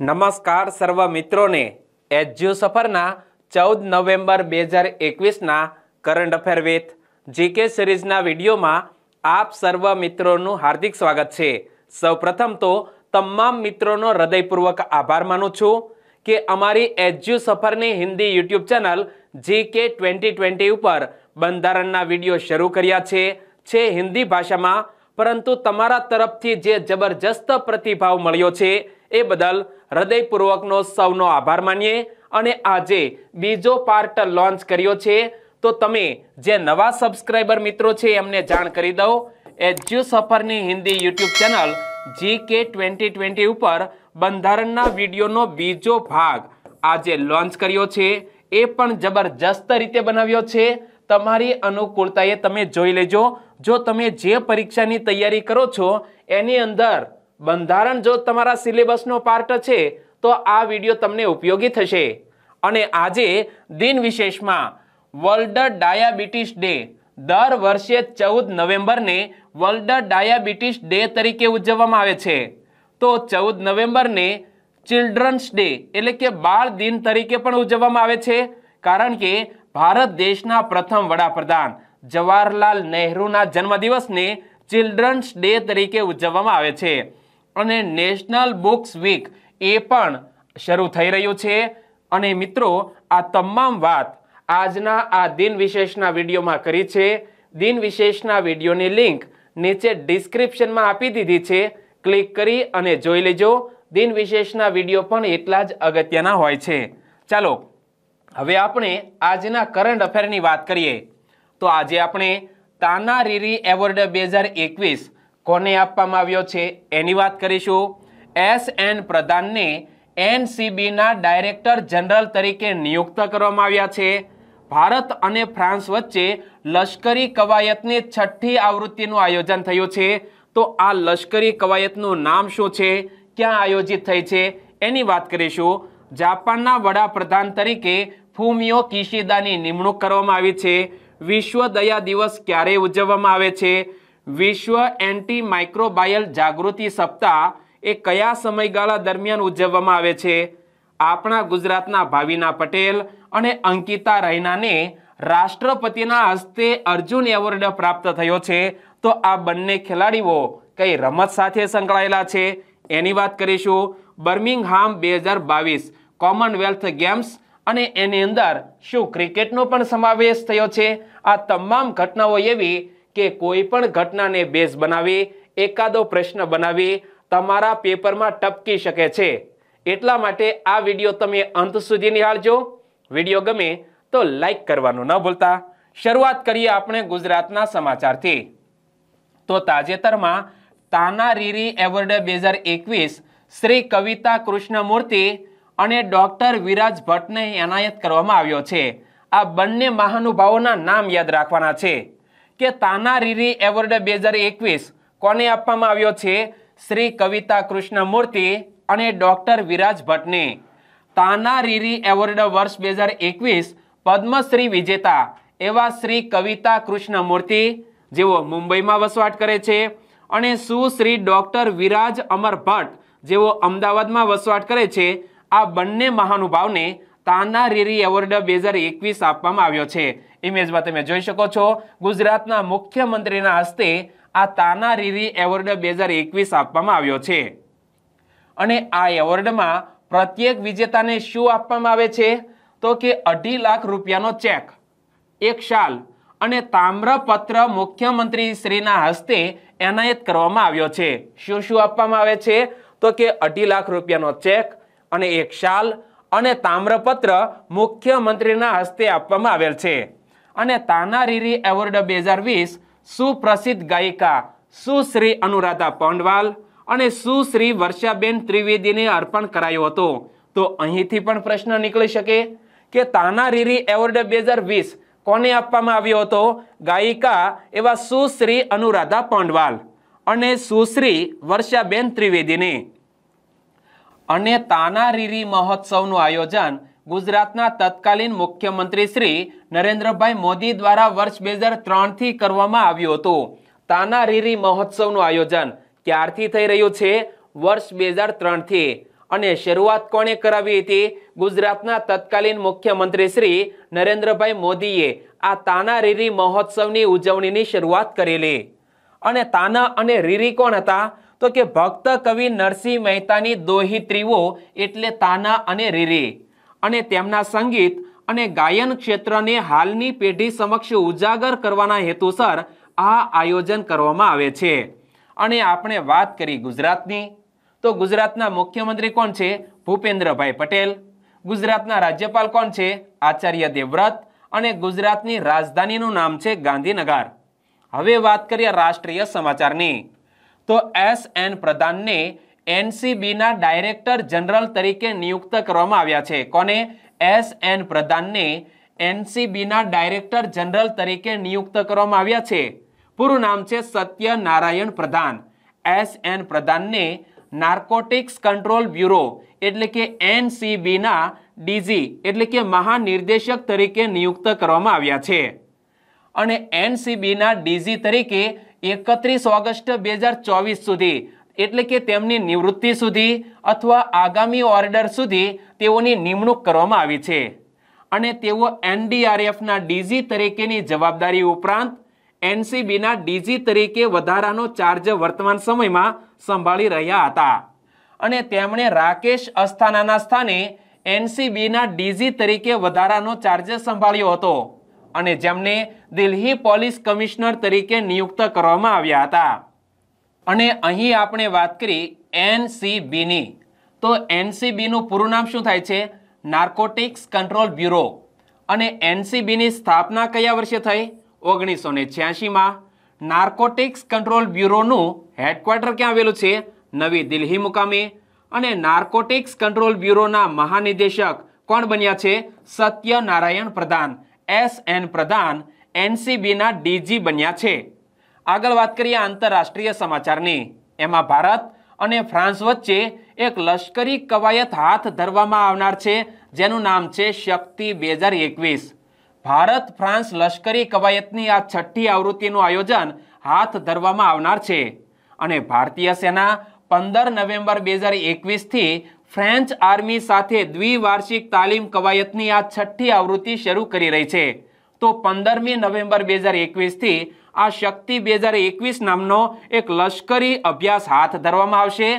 નમસ્કાર સર્વ મિત્રોને એજ્યુ સફરના ચૌદ નવેમ્બર બે હજાર એકવીસના કરંટ અફેર વિથ જીકે સિરીઝના વિડીયોમાં આપ સર્વ મિત્રોનું હાર્દિક સ્વાગત છે સૌપ્રથમ તો તમામ મિત્રોનો હૃદયપૂર્વક આભાર માનું છું કે અમારી એજ્યુ સફરની Hindi YouTube channel GK twenty twenty ઉપર બંધારણના વિડીયો શરૂ કર્યા છે છે હિન્દી ભાષામાં પરંતુ તમારા તરફથી જે જબરજસ્ત પ્રતિભાવ મળ્યો છે એ બદલ હૃદયપૂર્વકનો સૌનો આભાર માનીએ અને આજે બીજો પાર્ટ લોન્ચ કર્યો છે તો તમે જે નવા સબસ્ક્રાઇબર મિત્રો છે એમને જાણ કરી દો એજ્યુ સફરની Hindi YouTube channel G K twenty twenty ઉપર બંધારણના વિડીયોનો બીજો ભાગ આજે લોન્ચ કર્યો છે એ પણ જબરજસ્ત રીતે બનાવ્યો છે તમારી અનુકૂળતાએ તમે જોઈ લેજો જો તમે જે પરીક્ષાની તૈયારી કરો છો એની અંદર બંધારણ જો તમારા સિલેબસનો પાર્ટ છે તો આ વિડીયો તમને ઉપયોગી થશે અને આજે દિન વિશેષમાં વર્લ્ડ ડાયાબિટીસ ડે દર વર્ષે ચૌદ નવેમ્બરને વર્લ્ડ ડાયાબિટીસ ડે તરીકે ઉજવવામાં આવે છે તો ચૌદ નવેમ્બરને ચિલ્ડ્રન્સ ડે એટલે કે બાળ દિન તરીકે પણ ઉજવવામાં આવે છે કારણ કે ભારત દેશના પ્રથમ વડાપ્રધાન જવાહરલાલ નહેરુના જન્મદિવસને ચિલ્ડ્રન્સ ડે તરીકે ઉજવવામાં આવે છે અને નેશનલ બુક્સ વીક એ પણ શરૂ થઈ રહ્યું છે અને મિત્રો આ તમામ વાત આજના આ દિન વિશેષના વિડીયોમાં કરી છે દિન વિશેષના વિડીયોની લિંક નીચે ડિસ્ક્રિપ્શનમાં આપી દીધી છે ક્લિક કરી અને જોઈ લેજો દિન વિશેષના વિડીયો પણ એટલા જ અગત્યના હોય છે ચાલો હવે આપણે આજના કરંટ અફેરની વાત કરીએ તો આજે આપણે તાના રીરી એવોર્ડ બે હજાર એકવીસ કોને આપવામાં આવ્યો છે એની વાત કરીશું એસ એન પ્રધાનને એનસીબીના ડાયરેક્ટર જનરલ તરીકે નિયુક્ત કરવામાં આવ્યા છે ભારત અને ફ્રાન્સ વચ્ચે લશ્કરી કવાયતની છઠ્ઠી આવૃત્તિનું આયોજન થયું છે તો આ લશ્કરી કવાયતનું નામ શું છે ક્યાં આયોજિત થઈ છે એની વાત કરીશું જાપાનના વડાપ્રધાન તરીકે ફૂમિયો કિશિદાની નિમણૂક કરવામાં આવી છે વિશ્વ દયા દિવસ ક્યારે ઉજવવામાં આવે છે વિશ્વ એન્ટી માઇક્રોબાયલ જાગૃતિ સપ્તાહ એ કયા સમયગાળા દરમિયાન ઉજવવામાં આવે છે આપણા ગુજરાતના ભાવિના પટેલ અને અંકિતા રૈનાને રાષ્ટ્રપતિના હસ્તે અર્જુન એવોર્ડ પ્રાપ્ત થયો છે તો આ બંને ખેલાડીઓ કઈ રમત સાથે સંકળાયેલા છે એની વાત કરીશું બર્મિંગહામ બે હજાર બાવીસ કોમનવેલ્થ ગેમ્સ અને એની અંદર શું ક્રિકેટનો પણ સમાવેશ થયો છે આ તમામ ઘટનાઓ એવી કે કોઈ પણ ઘટનાને બેઝ બનાવી એકાદો પ્રશ્ન બનાવી તમારા પેપરમાં ટપકી શકે છે એટલા માટે આ વિડીયો તમે અંત સુધી નિહાળજો વિડીયો ગમે તો લાઈક કરવાનું ન ભૂલતા શરૂઆત કરીએ આપણે ગુજરાતના સમાચારથી તો તાજેતરમાં તાના રીરી એવોર્ડ બે હજાર એકવીસ શ્રી કવિતા કૃષ્ણમૂર્તિ અને ડોક્ટર વિરાજ ભટ્ટને એનાયત કરવામાં આવ્યો છે આ બંને મહાનુભાવોના નામ યાદ રાખવાના છે કે તાના રીરી એવોર્ડ બે હજાર એકવીસ કોને આપવામાં આવ્યો છે શ્રી કવિતા કૃષ્ણમૂર્તિ અને ડૉક્ટર વિરાજ ભટ્ટને તાના રીરી એવોર્ડ વર્ષ બે હજાર એકવીસ પદ્મશ્રી વિજેતા એવા શ્રી કવિતા કૃષ્ણમૂર્તિ જેઓ મુંબઈમાં વસવાટ કરે છે અને સુશ્રી ડૉક્ટર વિરાજ અમર ભટ્ટ જેઓ અમદાવાદમાં વસવાટ કરે છે આ બંને મહાનુભાવને તાના રીરી એવોર્ડ બે હજાર એકવીસ આપવામાં આવ્યો છે ઇમેજમાં તમે જોઈ શકો છો ગુજરાતના મુખ્યમંત્રીના હસ્તે આ તાના રીરી એવોર્ડ બે હજાર એકવીસ આપવામાં આવ્યો છે અને આ એવોર્ડમાં પ્રત્યેક વિજેતાને શું આપવામાં આવે છે તો કે અઢી લાખ રૂપિયાનો ચેક એક શાલ અને તામ્રપત્ર મુખ્યમંત્રી શ્રીના હસ્તે એનાયત કરવામાં આવ્યો છે શું શું આપવામાં આવે છે તો કે અઢી લાખ રૂપિયાનો ચેક અને એક શાલ અને તામ્રપત્ર મુખ્યમંત્રીના હસ્તે આપવામાં આવેલ છે અને તાના તાનારીરી એવોર્ડ બે હજાર વીસ સુપ્રસિદ્ધ ગાયિકા સુશ્રી અનુરાધા પંડવાલ અને સુશ્રી વર્ષાબેન ત્રિવેદીને અર્પણ કરાયો હતો તો અહીંથી પણ પ્રશ્ન નીકળી શકે કે તાના તાનારીરી એવોર્ડ બે હજાર વીસ કોને આપવામાં આવ્યો હતો ગાયિકા એવા સુશ્રી અનુરાધા પંડવાલ અને સુશ્રી વર્ષાબેન ત્રિવેદીને અને તાનારીરી મહોત્સવનું આયોજન ગુજરાતના તત્કાલીન મુખ્યમંત્રી શ્રી નરેન્દ્રભાઈ મોદી દ્વારા વર્ષ બે હજાર ત્રણથી કરવામાં આવ્યું હતું તાનારીરી મહોત્સવનું આયોજન ક્યારથી થઈ રહ્યું છે વર્ષ બે હજાર ત્રણથી અને શરૂઆત કોણે કરાવી હતી ગુજરાતના તત્કાલીન મુખ્યમંત્રી શ્રી નરેન્દ્રભાઈ મોદીએ આ તાના રીરી મહોત્સવની ઉજવણીની શરૂઆત કરેલી અને તાના અને રીરી કોણ હતા તો કે ભક્ત કવિ નરસિંહ મહેતાની દોહી ત્રીવો એટલે તાના અને રીરે અને તેમના સંગીત અને ગાયન ક્ષેત્રને હાલની પેઢી સમક્ષ ઉજાગર કરવાના હેતુસર આ આયોજન કરવામાં આવે છે અને આપણે વાત કરી ગુજરાતની તો ગુજરાતના મુખ્યમંત્રી કોણ છે ભૂપેન્દ્રભાઈ પટેલ ગુજરાતના રાજ્યપાલ કોણ છે આચાર્ય દેવવ્રત અને ગુજરાતની રાજધાનીનું નામ છે ગાંધીનગર હવે વાત કરીએ રાષ્ટ્રીય સમાચારની તો એસ એન પ્રધાનને એનસીબીના ડાયરેક્ટર જનરલ તરીકે નિયુક્ત કરવામાં આવ્યા છે કોને એસ એન પ્રધાનને એનસીબીના ડાયરેક્ટર જનરલ તરીકે નિયુક્ત કરવામાં આવ્યા છે પૂરું નામ છે સત્યનારાયણ પ્રધાન એસ એન પ્રધાનને નાર્કોટિક્સ કંટ્રોલ બ્યુરો એટલે કે એનસીબીના ડીજી એટલે કે મહાનિર્દેશક તરીકે નિયુક્ત કરવામાં આવ્યા છે અને એનસીબીના ડીજી તરીકે એકત્રીસ ઓગસ્ટ બે હજાર ચોવીસ સુધી એટલે કે તેમની નિવૃત્તિ સુધી અથવા આગામી ઓર્ડર સુધી તેઓની નિમણૂક કરવામાં આવી છે અને તેઓ એનડીઆરએફના ડીજી તરીકેની જવાબદારી ઉપરાંત એનસીબીના ડીજી તરીકે વધારાનો ચાર્જ વર્તમાન સમયમાં સંભાળી રહ્યા હતા અને તેમણે રાકેશ અસ્થાનાના સ્થાને એનસીબીના ડીજી તરીકે વધારાનો ચાર્જ સંભાળ્યો હતો અને જેમને દિલ્હી પોલીસ કમિશનર તરીકે નિયુક્ત કરવામાં આવ્યા હતા અને અહીં આપણે વાત કરી એનસીબીની તો એનસીબીનું પૂરું નામ શું થાય છે નાર્કોટિક્સ કંટ્રોલ બ્યુરો અને એનસીબીની સ્થાપના કયા વર્ષે થઈ ઓગણીસો ને છ્યાસીમાં નાર્કોટિક્સ કંટ્રોલ બ્યુરોનું હેડક્વાર્ટર ક્યાં આવેલું છે નવી દિલ્હી મુકામે અને નાર્કોટિક્સ કંટ્રોલ બ્યુરોના મહાનિદેશક કોણ બન્યા છે સત્યનારાયણ પ્રધાન એસ એન પ્રધાન એનસીબીના ડીજી બન્યા છે આગળ વાત કરીએ આંતરરાષ્ટ્રીય સમાચારની એમાં ભારત અને ફ્રાન્સ વચ્ચે એક લશ્કરી કવાયત હાથ ધરવામાં આવનાર છે જેનું નામ છે શક્તિ બે હજાર એકવીસ ભારત ફ્રાન્સ લશ્કરી કવાયતની આ છઠ્ઠી આવૃત્તિનું આયોજન હાથ ધરવામાં આવનાર છે અને ભારતીય સેના પંદર નવેમ્બર બે હજાર એકવીસથી ફ્રેન્ચ આર્મી સાથે દ્વિવાર્ષિક તાલીમ કવાયતની આ છઠ્ઠી આવૃત્તિ શરૂ કરી રહી છે તો પંદરમી નવેમ્બર બે હજાર એકવીસથી આ શક્તિ બે હજાર એકવીસ નામનો એક લશ્કરી અભ્યાસ હાથ ધરવામાં આવશે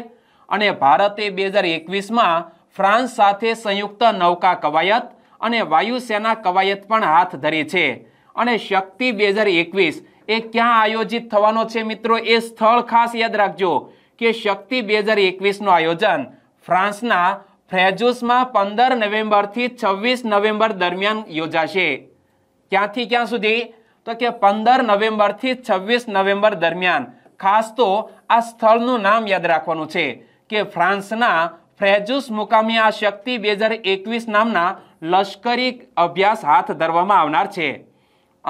અને ભારતે બે હજાર એકવીસમાં ફ્રાન્સ સાથે સંયુક્ત નૌકા કવાયત અને વાયુસેના કવાયત પણ હાથ ધરી છે અને શક્તિ બે હજાર એકવીસ એ ક્યાં આયોજિત થવાનો છે મિત્રો એ સ્થળ ખાસ યાદ રાખજો કે શક્તિ બે હજાર એકવીસનું આયોજન ફ્રાન્સના ફ્રેજુસમાં પંદર નવેમ્બરથી છવ્વીસ નવેમ્બર દરમિયાન યોજાશે ક્યાંથી ક્યાં સુધી તો કે પંદર નવેમ્બરથી છવ્વીસ નવેમ્બર દરમિયાન ખાસ તો આ સ્થળનું નામ યાદ રાખવાનું છે કે ફ્રાન્સના ફ્રેજુસ મુકામે આ શક્તિ બે હજાર એકવીસ નામના લશ્કરી અભ્યાસ હાથ ધરવામાં આવનાર છે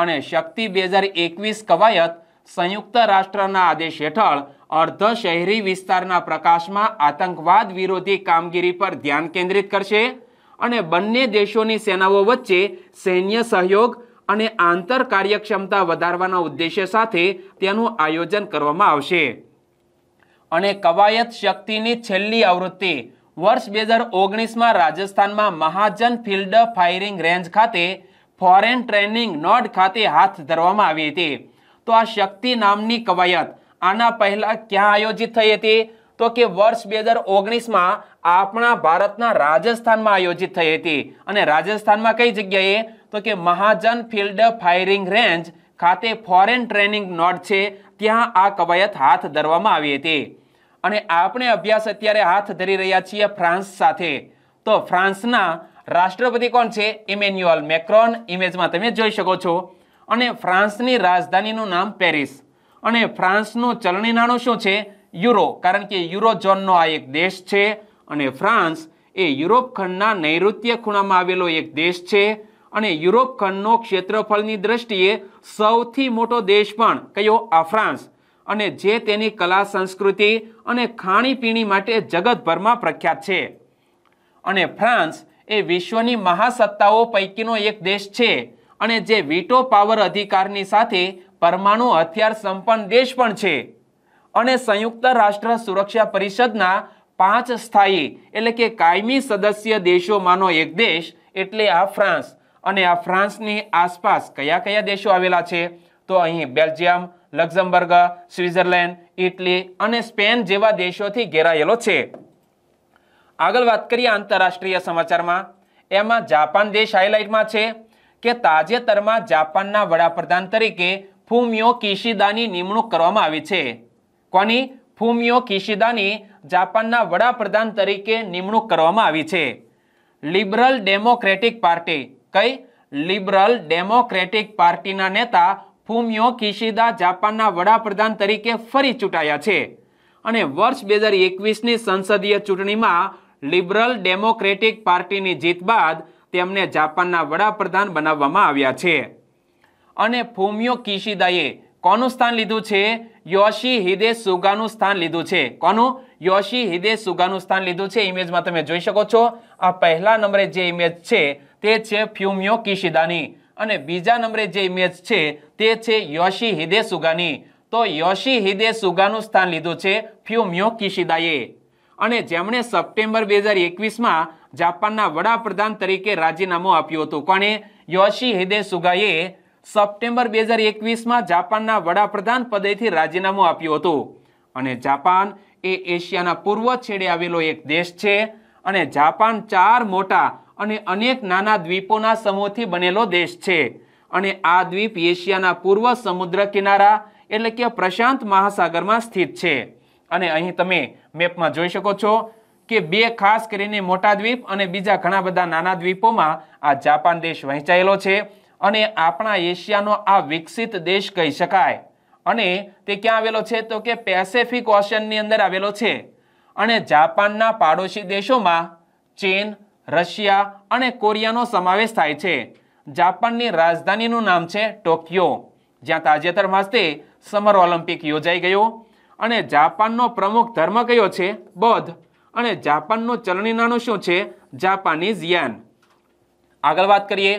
અને શક્તિ બે હજાર એકવીસ કવાયત સંયુક્ત રાષ્ટ્રના આદેશ હેઠળ અર્ધ શહેરી વિસ્તારના પ્રકાશમાં આતંકવાદ વિરોધી કામગીરી પર ધ્યાન કેન્દ્રિત કરશે અને બંને દેશોની સેનાઓ વચ્ચે સૈન્ય સહયોગ અને આંતર કાર્યક્ષમતા વધારવાના ઉદ્દેશ્ય સાથે તેનું આયોજન કરવામાં આવશે અને કવાયત શક્તિની છેલ્લી આવૃત્તિ વર્ષ બે હજાર ઓગણીસમાં રાજસ્થાનમાં મહાજન ફિલ્ડ ફાયરિંગ રેન્જ ખાતે ફોરેન ટ્રેનિંગ નોડ ખાતે હાથ ધરવામાં આવી હતી તો આ શક્તિ નામની કવાયત આના પહેલા ક્યાં આયોજિત થઈ હતી તો કે વર્ષ બે હજાર ઓગણીસમાં આપણા ભારતના રાજસ્થાનમાં આયોજિત થઈ હતી અને રાજસ્થાનમાં કઈ જગ્યાએ તો કે મહાજન ફિલ્ડ ફાયરિંગ રેન્જ ખાતે ફોરેન ટ્રેનિંગ નોટ છે ત્યાં આ કવાયત હાથ ધરવામાં આવી હતી અને આપણે અભ્યાસ અત્યારે હાથ ધરી રહ્યા છીએ ફ્રાન્સ સાથે તો ફ્રાન્સના રાષ્ટ્રપતિ કોણ છે ઇમેન્યુઅલ મેક્રોન ઇમેજમાં તમે જોઈ શકો છો અને ફ્રાન્સની રાજધાનીનું નામ પેરિસ અને ફ્રાન્સનું ચલણી નાણું શું છે યુરો કારણ કે યુરો ઝોનનો આ એક દેશ છે અને ફ્રાન્સ એ યુરોપ ખંડના નૈઋત્ય ખૂણામાં આવેલો એક દેશ છે અને યુરોપ ખંડનો ક્ષેત્રફળની દ્રષ્ટિએ સૌથી મોટો દેશ પણ કયો આ ફ્રાન્સ અને જે તેની કલા સંસ્કૃતિ અને ખાણીપીણી માટે જગતભરમાં પ્રખ્યાત છે અને ફ્રાન્સ એ વિશ્વની મહાસત્તાઓ પૈકીનો એક દેશ છે અને જે વીટો પાવર અધિકારની સાથે પરમાણુ હથિયાર સંપન્ન દેશ પણ છે અને સંયુક્ત રાષ્ટ્ર સુરક્ષા પરિષદના પાંચ સ્થાયી એટલે કે કાયમી સદસ્ય દેશોમાંનો એક દેશ એટલે આ ફ્રાન્સ અને આ ફ્રાન્સની આસપાસ કયા કયા દેશો આવેલા છે તો અહીં બેલ્જિયમ લક્ઝમબર્ગ સ્વિટ્ઝરલેન્ડ ઇટલી અને સ્પેન જેવા દેશોથી ઘેરાયેલો છે આગળ વાત કરીએ આંતરરાષ્ટ્રીય સમાચારમાં એમાં જાપાન દેશ હાઇલાઇટમાં છે કે તાજેતરમાં જાપાનના વડાપ્રધાન તરીકે ફુમિયો કિશિદાની નિમણૂક કરવામાં આવી છે કોની ફુમિયો કિશિદાની જાપાનના વડાપ્રધાન તરીકે નિમણૂક કરવામાં આવી છે લિબરલ ડેમોક્રેટિક પાર્ટી કઈ લિબરલ ડેમોક્રેટિક પાર્ટીના નેતા ફુમિયો કિશિદા જાપાનના વડાપ્રધાન તરીકે ફરી ચૂંટાયા છે અને વર્ષ બે હજાર એકવીસની સંસદીય ચૂંટણીમાં લિબરલ ડેમોક્રેટિક પાર્ટીની જીત બાદ તેમને જાપાનના વડાપ્રધાન બનાવવામાં આવ્યા છે અને ફોમિયો કિશિદાએ કોનું સ્થાન લીધું છે યોશી હિદે સુગાનું સ્થાન લીધું છે કોનું યોશી હિદે સુગાનું સ્થાન લીધું છે ઇમેજમાં તમે જોઈ શકો છો આ પહેલા નંબરે જે ઇમેજ છે તે છે ફ્યુમિયો કિશિદાની અને બીજા નંબરે જે ઇમેજ છે તે છે યોશી હિદે સુગાની તો યોશી હિદે સુગાનું સ્થાન લીધું છે ફ્યુમિયો કિશિદાએ અને જેમણે સપ્ટેમ્બર બે હજાર એકવીસમાં જાપાનના વડાપ્રધાન તરીકે રાજીનામું આપ્યું હતું કોણે યોશી હિદે સુગાએ સપ્ટેમ્બર બે હજાર એકવીસમાં જાપાનના વડાપ્રધાન પદેથી રાજીનામું આપ્યું હતું અને જાપાન એ એશિયાના પૂર્વ છેડે આવેલો એક દેશ છે અને જાપાન ચાર મોટા અને અનેક નાના દ્વીપોના સમૂહથી બનેલો દેશ છે અને આ દ્વીપ એશિયાના પૂર્વ સમુદ્ર કિનારા એટલે કે પ્રશાંત મહાસાગરમાં સ્થિત છે અને અહીં તમે મેપમાં જોઈ શકો છો કે બે ખાસ કરીને મોટા દ્વીપ અને બીજા ઘણા બધા નાના દ્વીપોમાં આ જાપાન દેશ વહેંચાયેલો છે અને આપણા એશિયાનો આ વિકસિત દેશ કહી શકાય અને તે ક્યાં આવેલો છે તો કે પેસેફિક ઓશનની અંદર આવેલો છે અને જાપાનના પાડોશી દેશોમાં ચીન રશિયા અને કોરિયાનો સમાવેશ થાય છે જાપાનની રાજધાનીનું નામ છે ટોક્યો જ્યાં તાજેતર માસ્તે સમર ઓલિમ્પિક યોજાઈ ગયો અને જાપાનનો પ્રમુખ ધર્મ કયો છે બૌદ્ધ અને જાપાનનું ચલણી નાણું શું છે જાપાનીઝ યાન આગળ વાત કરીએ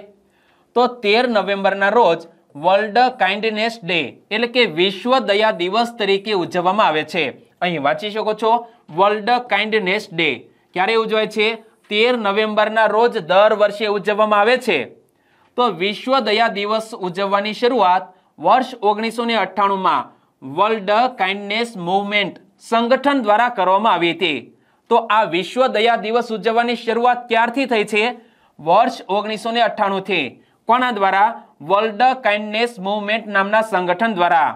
તો તેર નવેમ્બરના રોજ વર્લ્ડ કાઇન્ડનેસ ડે એટલે કે વિશ્વ દયા દિવસ તરીકે ઉજવવામાં આવે છે અહીં વાંચી શકો છો વર્લ્ડ કાઇન્ડનેસ ડે ક્યારે ઉજવાય છે તેર નવેમ્બરના રોજ દર વર્ષે ઉજવવામાં આવે છે તો વિશ્વ દયા દિવસ ઉજવવાની શરૂઆત વર્ષ ઓગણીસો ને અઠ્ઠાણુંમાં વર્લ્ડ કાઇન્ડનેસ મુવમેન્ટ સંગઠન દ્વારા કરવામાં આવી હતી તો આ વિશ્વ દયા દિવસ ઉજવવાની શરૂઆત ક્યારથી થઈ છે વર્ષ ઓગણીસો ને અઠ્ઠાણુંથી કોના દ્વારા વર્લ્ડ કાઇન્ડનેસ મૂવમેન્ટ નામના સંગઠન દ્વારા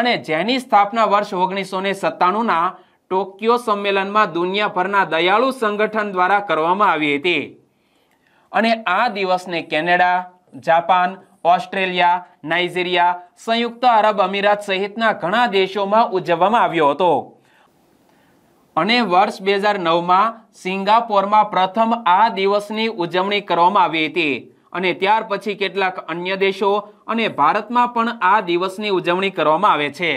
અને જેની સ્થાપના વર્ષ ઓગણીસો ને સત્તાણુંના ટોક્યો સંમેલનમાં દુનિયાભરના દયાળુ સંગઠન દ્વારા કરવામાં આવી હતી અને આ દિવસને કેનેડા જાપાન ઓસ્ટ્રેલિયા નાઇજીરિયા સંયુક્ત અરબ અમીરાત સહિતના ઘણા દેશોમાં ઉજવવામાં આવ્યો હતો અને વર્ષ બે હજાર નવમાં સિંગાપોરમાં પ્રથમ આ દિવસની ઉજવણી કરવામાં આવી હતી અને ત્યાર પછી કેટલાક અન્ય દેશો અને ભારતમાં પણ આ દિવસની ઉજવણી કરવામાં આવે છે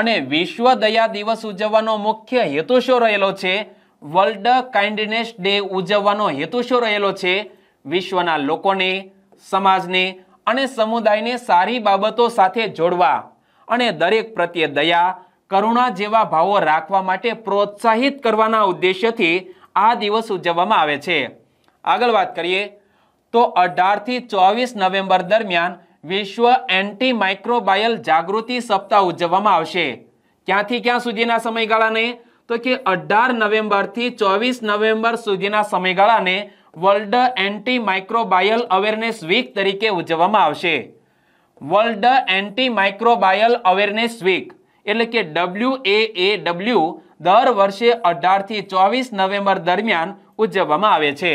અને વિશ્વ દયા દિવસ ઉજવવાનો મુખ્ય હેતુ શું રહેલો છે વર્લ્ડ કાઇન્ડનેસ ડે ઉજવવાનો હેતુ શું રહેલો છે વિશ્વના લોકોને સમાજને અને સમુદાયને સારી બાબતો સાથે જોડવા અને દરેક પ્રત્યે દયા કરુણા જેવા ભાવો રાખવા માટે પ્રોત્સાહિત કરવાના ઉદ્દેશ્યથી આ દિવસ ઉજવવામાં આવે છે આગળ વાત કરીએ તો અઢારથી ચોવીસ નવેમ્બર દરમિયાન વિશ્વ એન્ટી માઇક્રોબાયલ જાગૃતિ સપ્તાહ ઉજવવામાં આવશે ક્યાંથી ક્યાં સુધીના સમયગાળાને તો કે અઢાર નવેમ્બરથી ચોવીસ નવેમ્બર સુધીના સમયગાળાને World Antimicrobial Awareness Week તરીકે ઉજવવામાં આવશે World Antimicrobial Awareness Week એટલે કે ડબલ્યુ એ એ ડબલ્યુ દર વર્ષે અઢારથી ચોવીસ નવેમ્બર દરમિયાન ઉજવવામાં આવે છે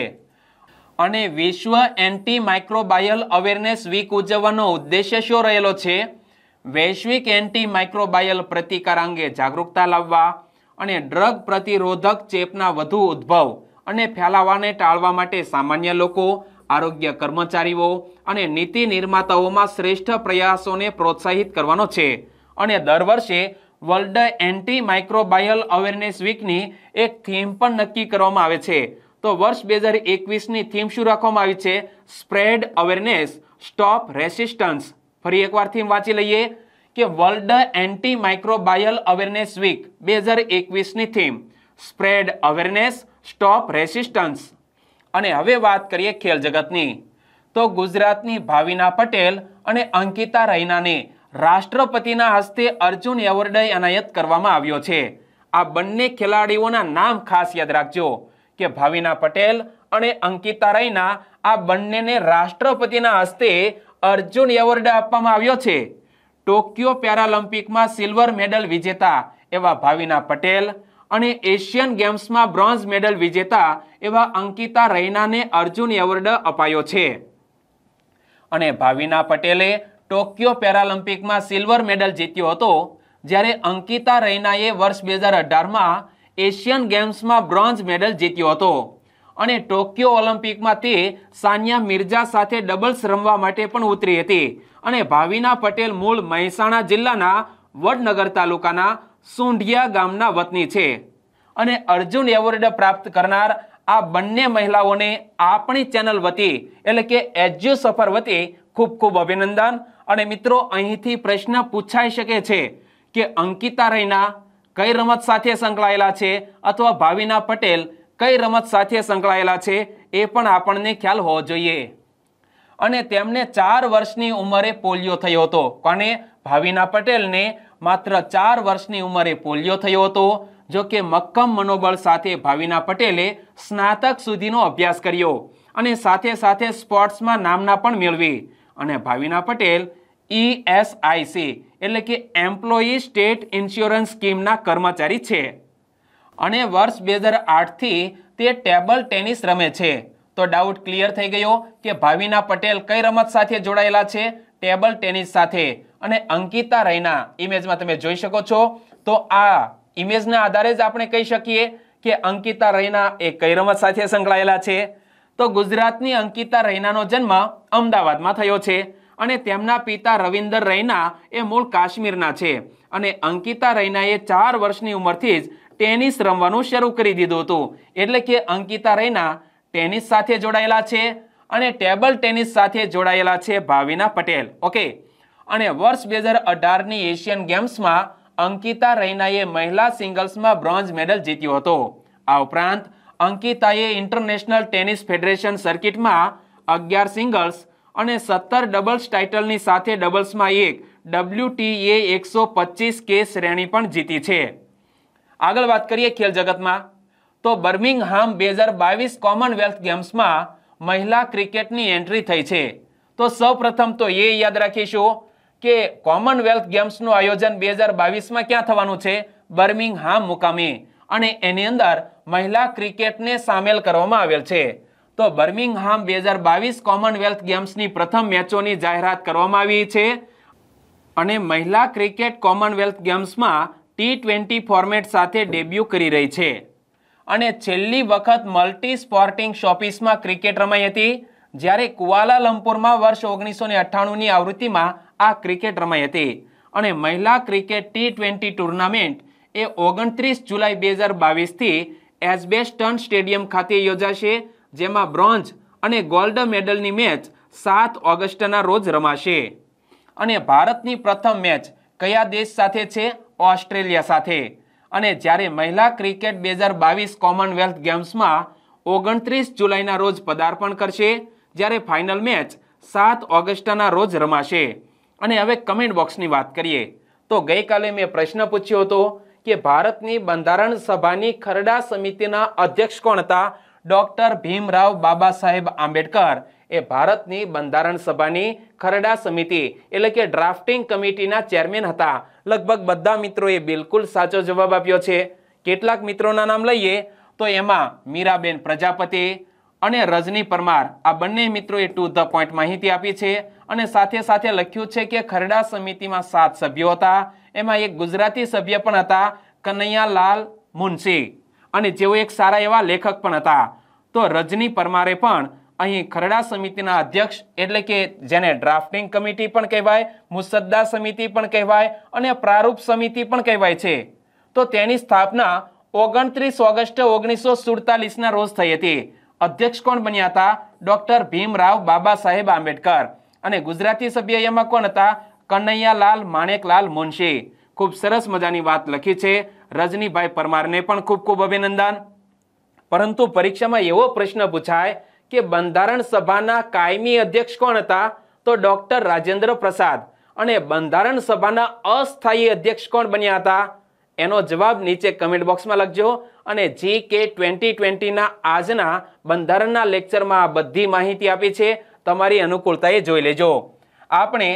અને વિશ્વ એન્ટી માઇક્રોબાયલ અવેરનેસ વીક ઉજવવાનો ઉદ્દેશ્ય શું રહેલો છે વૈશ્વિક એન્ટી માઇક્રોબાયલ પ્રતિકાર અંગે જાગૃતતા લાવવા અને ડ્રગ પ્રતિરોધક ચેપના વધુ ઉદ્ભવ અને ફેલાવાને ટાળવા માટે સામાન્ય લોકો આરોગ્ય કર્મચારીઓ અને નીતિ નિર્માતાઓમાં શ્રેષ્ઠ પ્રયાસોને પ્રોત્સાહિત કરવાનો છે અને દર વર્ષે વર્લ્ડ એન્ટી માઇક્રોબાયલ અવેરનેસ વીકની એક થીમ પણ નક્કી કરવામાં આવે છે તો વર્ષ બે હજાર એકવીસની થીમ શું રાખવામાં આવી છે સ્પ્રેડ અવેરનેસ સ્ટોપ રેસિસ્ટન્સ ફરી એકવાર થીમ વાંચી લઈએ કે World Antimicrobial Awareness Week બે હજાર એકવીસની theme spread awareness stop resistance અને હવે વાત કરીએ ખેલ જગતની તો ગુજરાતની ભાવિના પટેલ અને અંકિતા રૈનાને રાષ્ટ્રપતિના હસ્તે અર્જુન એવોર્ડ એનાયત કરવામાં આવ્યો છે આ બંને ખેલાડીઓના નામ ખાસ યાદ રાખજો કે ભાવિના પટેલ અને અંકિતા રૈના આ બંનેને રાષ્ટ્રપતિના હસ્તે અર્જુન એવોર્ડ આપવામાં આવ્યો છે ટોક્યો પેરાલિમ્પિકમાં સિલ્વર મેડલ વિજેતા એવા ભાવિના પટેલ અને એશિયન ગેમ્સમાં બ્રોન્ઝ મેડલ વિજેતા એવા અંકિતા રૈનાને અર્જુન એવોર્ડ અપાયો છે અને ભાવિના પટેલે ટોક્યો પેરાલિમ્પિકમાં સિલ્વર મેડલ જીત્યો હતો જ્યારે અંકિતા રૈનાએ વર્ષ બે હજાર અઢારમાં એશિયન ગેમ્સમાં બ્રોન્ઝ મેડલ જીત્યો હતો અને ટોક્યો ઓલિમ્પિકમાં તે સાનિયા મિર્ઝા સાથે ડબલ્સ રમવા માટે પણ ઉતરી હતી અને ભાવિના પટેલ મૂળ મહેસાણા જિલ્લાના વડનગર તાલુકાના સુંઢિયા ગામના વતની છે અને અર્જુન એવોર્ડ પ્રાપ્ત કરનાર આ બંને મહિલાઓને આપણી ચેનલ વતી એટલે કે એજ્યુ સફર વતી ખૂબ ખૂબ અભિનંદન અને મિત્રો અહીંથી પ્રશ્ન પૂછાઈ શકે છે કે અંકિતા રૈના કઈ રમત સાથે સંકળાયેલા છે અથવા ભાવિના પટેલ કઈ રમત સાથે સંકળાયેલા છે એ પણ આપણને ખ્યાલ હોવો જોઈએ અને તેમને ચાર વર્ષની ઉંમરે પોલિયો થયો હતો કોને ભાવિના પટેલને માત્ર ચાર વર્ષની ઉંમરે પોલિયો થયો હતો જો કે મક્કમ મનોબળ સાથે ભાવિના પટેલે સ્નાતક સુધીનો અભ્યાસ કર્યો અને સાથે સાથે સ્પોર્ટ્સમાં નામના પણ મેળવી અને Bhavina Patel S I C એટલે કે એમ્પ્લોયી સ્ટેટ ઇન્સ્યોરન્સ સ્કીમના કર્મચારી છે અને વર્ષ બે હજાર આઠથી તે ટેબલ ટેનિસ રમે છે તો ડાઉટ ક્લિયર થઈ ગયો કે ભાવિના પટેલ કઈ રમત સાથે જોડાયેલા છે ટેબલ ટેનિસ સાથે અને અંકિતા રૈના ઇમેજમાં તમે જોઈ શકો છો તો આ ઇમેજના આધારે જ આપણે કહી શકીએ કે અંકિતા રૈના એ કઈ રમત સાથે સંકળાયેલા છે તો ગુજરાતની અંકિતા રૈનાનો જન્મ અમદાવાદમાં થયો છે અને તેમના પિતા રવિન્દર રૈના એ મૂળ કાશ્મીરના છે અને અંકિતા રૈનાએ ચાર વર્ષની ઉંમરથી જ ટેનિસ રમવાનું શરૂ કરી દીધું હતું એટલે કે અંકિતા રૈના ટેનિસ સાથે જોડાયેલા છે અને ટેબલ ટેનિસ સાથે જોડાયેલા છે ભાવિના પટેલ ઓકે અને વર્ષ બે હજાર અઢારની એશિયન ગેમ્સમાં અંકિતા રૈનાએ મહિલા સિંગલ્સમાં બ્રોન્ઝ મેડલ જીત્યો હતો આ ઉપરાંત અંકિતાએ ઇન્ટરનેશનલ ટેનિસ ફેડરેશન સર્કિટમાં અગિયાર સિંગલ્સ અને સત્તર ડબલ્સ ટાઇટલની સાથે ડબલ્સમાં એક ડબલ્યુટીએ એકસો પચીસ કે શ્રેણી પણ જીતી છે આગળ વાત કરીએ ખેલ જગતમાં તો બર્મિંગહામ બે હજાર બાવીસ કોમનવેલ્થ ગેમ્સમાં મહિલા ક્રિકેટની એન્ટ્રી થઈ છે તો સૌપ્રથમ તો એ યાદ રાખીશું કે કોમનવેલ્થ ગેમ્સનું આયોજન બે હજાર બાવીસમાં ક્યાં થવાનું છે બર્મિંગહામ મુકામે અને એની અંદર મહિલા ક્રિકેટને સામેલ કરવામાં આવેલ છે તો બર્મિંગહામ બે હજાર બાવીસ કોમનવેલ્થ ગેમ્સની પ્રથમ મેચોની જાહેરાત કરવામાં આવી છે અને મહિલા ક્રિકેટ કોમનવેલ્થ ગેમ્સમાં ટી ટ્વેન્ટી ફોર્મેટ સાથે ડેબ્યુ કરી રહી છે અને છેલ્લી વખત મલ્ટી સ્પોર્ટિંગ શોપીસમાં ક્રિકેટ રમાઈ હતી જ્યારે કુવાલાલંપુરમાં વર્ષ ઓગણીસો ને અઠ્ઠાણુંની આવૃત્તિમાં આ ક્રિકેટ રમાઈ હતી અને મહિલા ક્રિકેટ ટી ટ્વેન્ટી ટુર્નામેન્ટ એ ઓગણત્રીસ જુલાઈ બે હજાર બાવીસથી એઝબેસ્ટન સ્ટેડિયમ ખાતે યોજાશે જેમાં બ્રોન્ઝ અને ગોલ્ડ મેડલની મેચ સાત ઓગસ્ટના રોજ રમાશે અને ભારતની પ્રથમ મેચ કયા દેશ સાથે છે ઓસ્ટ્રેલિયા સાથે અને જ્યારે મહિલા ક્રિકેટ બે હજાર બાવીસ કોમનવેલ્થ ગેમ્સમાં ઓગણત્રીસ જુલાઈના રોજ પદાર્પણ કરશે જ્યારે ફાઇનલ મેચ સાત ઓગસ્ટના રોજ રમાશે અને હવે કમેન્ટ બોક્સની વાત કરીએ તો ગઈકાલે મેં પ્રશ્ન પૂછ્યો હતો કે ભારતની બંધારણ સભાની ખરડા સમિતિના અધ્યક્ષ કોણ હતા ડોક્ટર ભીમરાવ બાબા સાહેબ આંબેડકર એ ભારતની બંધારણ સભાની ખરડા સમિતિ એટલે કે ડ્રાફ્ટિંગ કમિટીના ચેરમેન હતા લગભગ બધા મિત્રોએ બિલકુલ સાચો જવાબ આપ્યો છે કેટલાક મિત્રોના નામ લઈએ તો એમાં મીરાબેન પ્રજાપતિ અને રજની પરમાર આ બંને મિત્રોએ ટુ ધ પોઈન્ટ માહિતી આપી છે અને સાથે સાથે લખ્યું છે કે ખરડા સમિતિમાં સાત સભ્યો હતા એમાં એક ગુજરાતી સભ્ય પણ હતા કનૈયાલાલ મુનશી અને જેઓ એક સારા એવા લેખક પણ હતા તો રજની પરમારે પણ અહીં ખરડા સમિતિના અધ્યક્ષ એટલે કે જેને ડ્રાફ્ટિંગ કમિટી પણ કહેવાય મુસદ્દા સમિતિ પણ કહેવાય અને પ્રારૂપ સમિતિ પણ કહેવાય છે તો તેની સ્થાપના ઓગણત્રીસ ઓગસ્ટ ઓગણીસો સુડતાલીસના રોજ થઈ હતી અધ્યક્ષ કોણ બન્યા હતા ડૉક્ટર ભીમરાવ બાબા સાહેબ આંબેડકર અને ગુજરાતી સભ્ય એમાં કોણ હતા કનૈયાલાલ માણેકલાલ મુનશી ખૂબ સરસ મજાની વાત લખી છે રજનીભાઈ પરમારને પણ ખૂબ ખૂબ અભિનંદન પરંતુ પરીક્ષામાં એવો પ્રશ્ન પૂછાય કે બંધારણ સભાના કાયમી અધ્યક્ષ કોણ હતા તો ડોક્ટર રાજેન્દ્ર પ્રસાદ અને બંધારણ સભાના અસ્થાયી અધ્યક્ષ કોણ બન્યા હતા એનો જવાબ નીચે કમેન્ટ બોક્સમાં લખજો અને જી કે ટ્વેન્ટી ટ્વેન્ટીના આજના બંધારણના લેક્ચરમાં આ બધી માહિતી આપી છે તમારી અનુકૂળતાએ જોઈ લેજો આપણે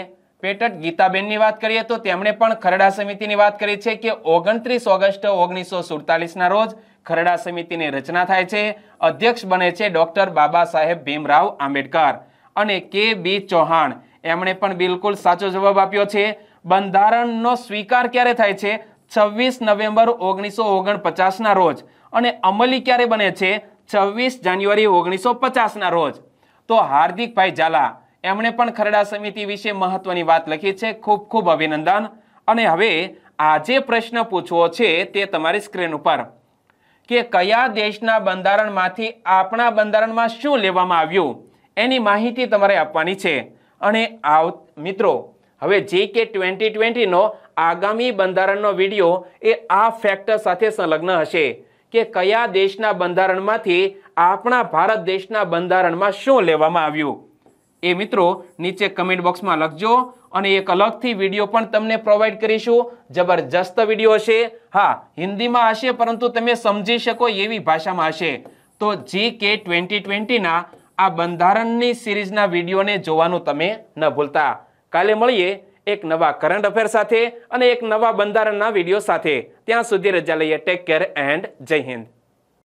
પેટટ ગીતાબેનની વાત કરીએ તો તેમણે પણ ખરડા સમિતિની વાત કરી છે કે ઓગણત્રીસ ઓગસ્ટ ઓગણીસો સુડતાલીસના રોજ ખરડા સમિતિની રચના થાય છે અધ્યક્ષ બને છે ડૉક્ટર બાબા સાહેબ ભીમરાવ આંબેડકર અને કે બી ચૌહાણ એમણે પણ બિલકુલ સાચો જવાબ આપ્યો છે બંધારણનો સ્વીકાર ક્યારે થાય છે છવ્વીસ નવેમ્બર ઓગણીસો ઓગણપચાસના રોજ અને અમલી ક્યારે બને છે છવ્વીસ જાન્યુઆરી ઓગણીસો પચાસના રોજ તો હાર્દિકભાઈ ઝાલા એમણે પણ ખરડા સમિતિ વિશે મહત્વની વાત લખી છે ખૂબ ખૂબ અભિનંદન અને હવે આજે પ્રશ્ન પૂછવો છે તે તમારી સ્ક્રીન ઉપર કે કયા દેશના બંધારણમાંથી આપણા બંધારણમાં શું લેવામાં આવ્યું એની માહિતી તમારે આપવાની છે અને આવ મિત્રો હવે જે કે ટ્વેન્ટી ટ્વેન્ટીનો આગામી બંધારણનો વિડીયો એ આ ફેક્ટર સાથે સંલગ્ન હશે કે કયા દેશના બંધારણમાંથી આપણા ભારત દેશના બંધારણમાં શું લેવામાં આવ્યું એ મિત્રો નીચે કમેન્ટ બોક્સમાં લખજો અને એક અલગથી વિડીયો પણ તમને પ્રોવાઈડ કરીશું જબરજસ્ત વિડીયો હશે હા હિન્દીમાં હશે પરંતુ તમે સમજી શકો એવી ભાષામાં હશે તો જી કે ટ્વેન્ટી ટ્વેન્ટીના આ બંધારણની સિરીઝના વિડીયોને જોવાનું તમે ન ભૂલતા કાલે મળીએ એક નવા કરંટ અફેર સાથે અને એક નવા બંધારણના વિડીયો સાથે ત્યાં સુધી રજા લઈએ ટેક કેર એન્ડ જય હિન્દ